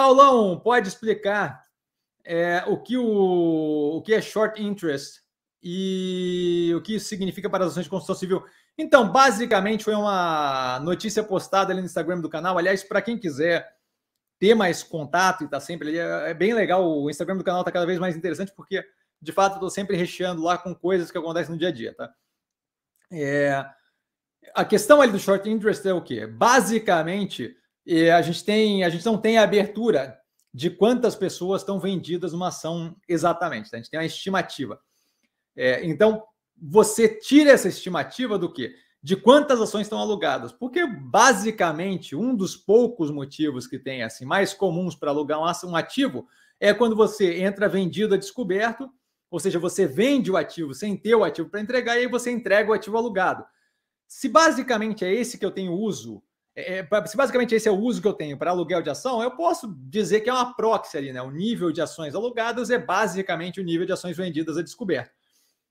Paulão, pode explicar é, o, que o, o que é short interest e o que isso significa para as ações de construção civil? Então, basicamente, foi uma notícia postada ali no Instagram do canal. Aliás, para quem quiser ter mais contato e tá sempre ali. É, é bem legal. O Instagram do canal está cada vez mais interessante, porque de fato eu sempre recheando lá com coisas que acontecem no dia a dia, tá? É... A questão ali do short interest é o quê? Basicamente, e a gente tem, a gente não tem a abertura de quantas pessoas estão vendidas uma ação exatamente. Tá? A gente tem uma estimativa. É, então, você tira essa estimativa do quê? De quantas ações estão alugadas. Porque, basicamente, um dos poucos motivos que tem assim mais comuns para alugar um ativo é quando você entra vendido a descoberto, ou seja, você vende o ativo sem ter o ativo para entregar e aí você entrega o ativo alugado. Se basicamente é esse que eu tenho uso é, é se basicamente esse é o uso que eu tenho para aluguel de ação, eu posso dizer que é uma proxy ali, né? O nível de ações alugadas é basicamente o nível de ações vendidas a descoberto.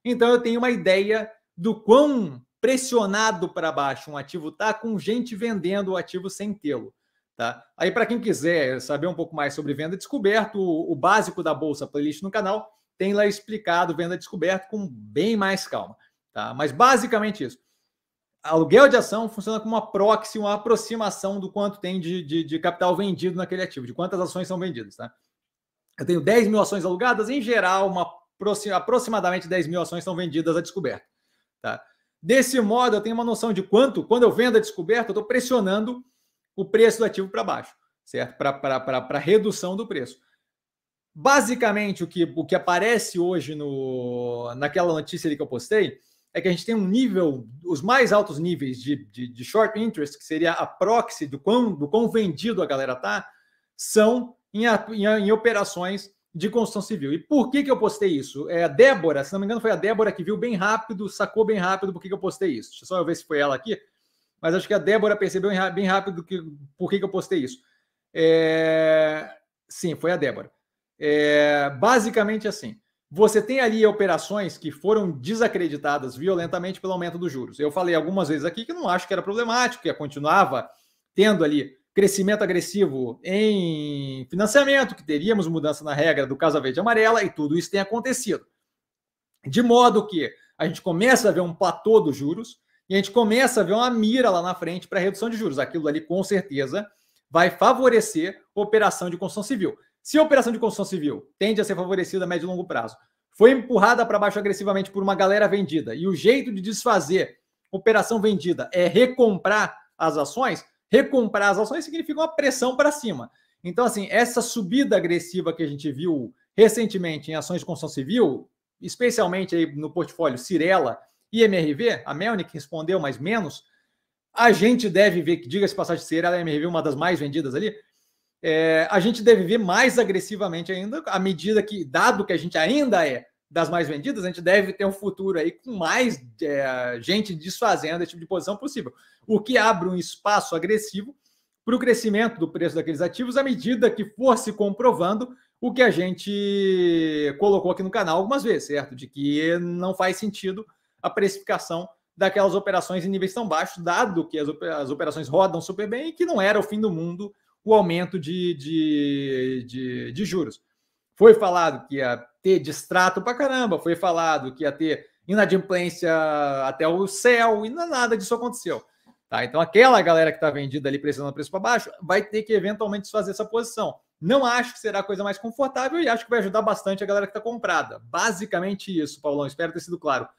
Então eu tenho uma ideia do quão pressionado para baixo um ativo está com gente vendendo o ativo sem tê-lo. Tá? Aí, para quem quiser saber um pouco mais sobre venda descoberto, o, o básico da Bolsa Playlist no canal tem lá explicado venda descoberto com bem mais calma. Tá? Mas basicamente isso aluguel de ação funciona como uma proxy, uma aproximação do quanto tem de, de, de, capital vendido naquele ativo, de quantas ações são vendidas. Tá? Eu tenho 10 mil ações alugadas, em geral, uma, aproximadamente 10 mil ações são vendidas a descoberta. Tá? Desse modo, eu tenho uma noção de quanto, quando eu vendo a descoberta, eu estou pressionando o preço do ativo para baixo, certo? Para redução do preço. Basicamente, o que, o que aparece hoje no, naquela notícia ali que eu postei é que a gente tem um nível, os mais altos níveis de, de, de short interest, que seria a proxy do quão, do quão vendido a galera tá, são em, em, em operações de construção civil. E por que, que eu postei isso? É a Débora, se não me engano, foi a Débora que viu bem rápido, sacou bem rápido por que, que eu postei isso. Deixa eu só ver se foi ela aqui, mas acho que a Débora percebeu bem rápido que, por que, que eu postei isso. É... Sim, foi a Débora. É... Basicamente assim. Você tem ali operações que foram desacreditadas violentamente pelo aumento dos juros. Eu falei algumas vezes aqui que não acho que era problemático, que continuava tendo ali crescimento agressivo em financiamento, que teríamos mudança na regra do Casa Verde e Amarela, e tudo isso tem acontecido. De modo que a gente começa a ver um platô dos juros e a gente começa a ver uma mira lá na frente para redução de juros. Aquilo ali, com certeza, vai favorecer operação de construção civil. Se a operação de construção civil tende a ser favorecida a médio e longo prazo, foi empurrada para baixo agressivamente por uma galera vendida, e o jeito de desfazer operação vendida é recomprar as ações, recomprar as ações significa uma pressão para cima. Então, assim, essa subida agressiva que a gente viu recentemente em ações de construção civil, especialmente aí no portfólio Cirela e MRV, a Melnick respondeu, mas menos, a gente deve ver, que diga-se passagem, Cirela e MRV, uma das mais vendidas ali, é, a gente deve ver mais agressivamente ainda, à medida que, dado que a gente ainda é das mais vendidas, a gente deve ter um futuro aí com mais é, gente desfazendo esse tipo de posição possível, o que abre um espaço agressivo para o crescimento do preço daqueles ativos à medida que for se comprovando o que a gente colocou aqui no canal algumas vezes, certo? De que não faz sentido a precificação daquelas operações em níveis tão baixos, dado que as operações rodam super bem e que não era o fim do mundo o aumento de, de, de, de juros. Foi falado que ia ter distrato para caramba, foi falado que ia ter inadimplência até o céu, e é nada disso aconteceu. Tá? Então, aquela galera que está vendida ali precisando preço para baixo vai ter que eventualmente desfazer essa posição. Não acho que será a coisa mais confortável e acho que vai ajudar bastante a galera que está comprada. Basicamente isso, Paulão. Espero ter sido claro.